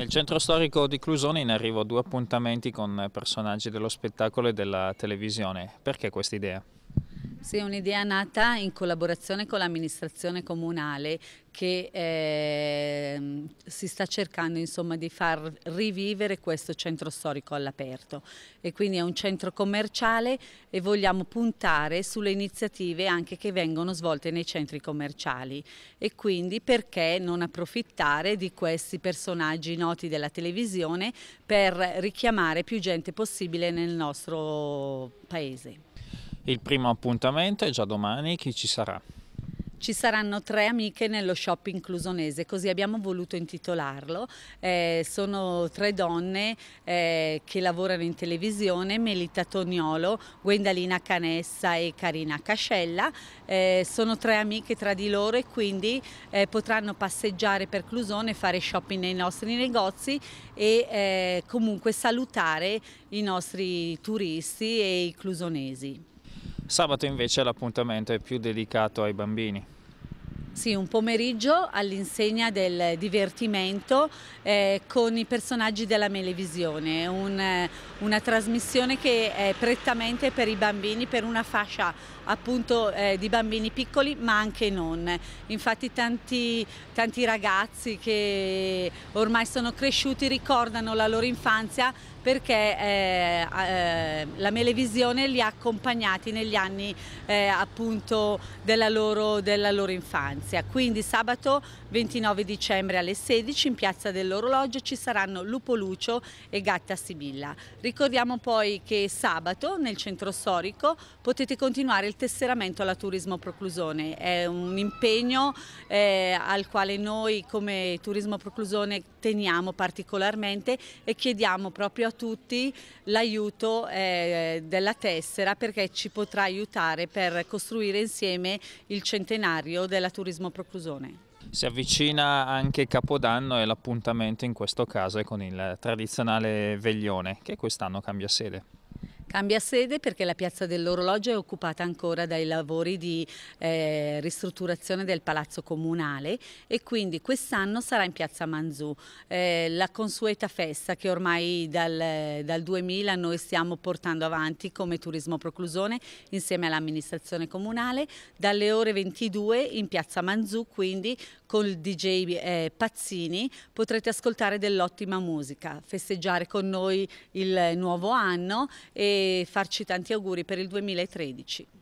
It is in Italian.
Nel centro storico di Clusone in arrivo due appuntamenti con personaggi dello spettacolo e della televisione. Perché questa idea? Sì, è un'idea nata in collaborazione con l'amministrazione comunale che eh, si sta cercando insomma, di far rivivere questo centro storico all'aperto e quindi è un centro commerciale e vogliamo puntare sulle iniziative anche che vengono svolte nei centri commerciali e quindi perché non approfittare di questi personaggi noti della televisione per richiamare più gente possibile nel nostro paese. Il primo appuntamento è già domani, chi ci sarà? Ci saranno tre amiche nello shopping clusonese, così abbiamo voluto intitolarlo. Eh, sono tre donne eh, che lavorano in televisione, Melita Toniolo, Gwendalina Canessa e Carina Cascella. Eh, sono tre amiche tra di loro e quindi eh, potranno passeggiare per Clusone, fare shopping nei nostri negozi e eh, comunque salutare i nostri turisti e i clusonesi. Sabato invece l'appuntamento è più dedicato ai bambini. Sì, un pomeriggio all'insegna del divertimento eh, con i personaggi della Melevisione, un, eh, una trasmissione che è prettamente per i bambini, per una fascia appunto eh, di bambini piccoli ma anche non. Infatti tanti, tanti ragazzi che ormai sono cresciuti ricordano la loro infanzia perché eh, eh, la Melevisione li ha accompagnati negli anni eh, appunto della loro, della loro infanzia. Venezia. Quindi sabato 29 dicembre alle 16 in Piazza dell'Orologio ci saranno Lupo Lucio e Gatta Sibilla. Ricordiamo poi che sabato nel centro storico potete continuare il tesseramento alla Turismo Proclusione. È un impegno eh, al quale noi come Turismo Proclusione teniamo particolarmente e chiediamo proprio a tutti l'aiuto eh, della tessera perché ci potrà aiutare per costruire insieme il centenario della turismo Turismo Proclusione. Si avvicina anche Capodanno e l'appuntamento in questo caso è con il tradizionale veglione che quest'anno cambia sede. Cambia sede perché la piazza dell'orologio è occupata ancora dai lavori di eh, ristrutturazione del palazzo comunale e quindi quest'anno sarà in piazza Manzù. Eh, la consueta festa che ormai dal, dal, 2000 noi stiamo portando avanti come turismo proclusione insieme all'amministrazione comunale dalle ore 22 in piazza Manzù quindi con il DJ eh, Pazzini potrete ascoltare dell'ottima musica, festeggiare con noi il nuovo anno e farci tanti auguri per il 2013.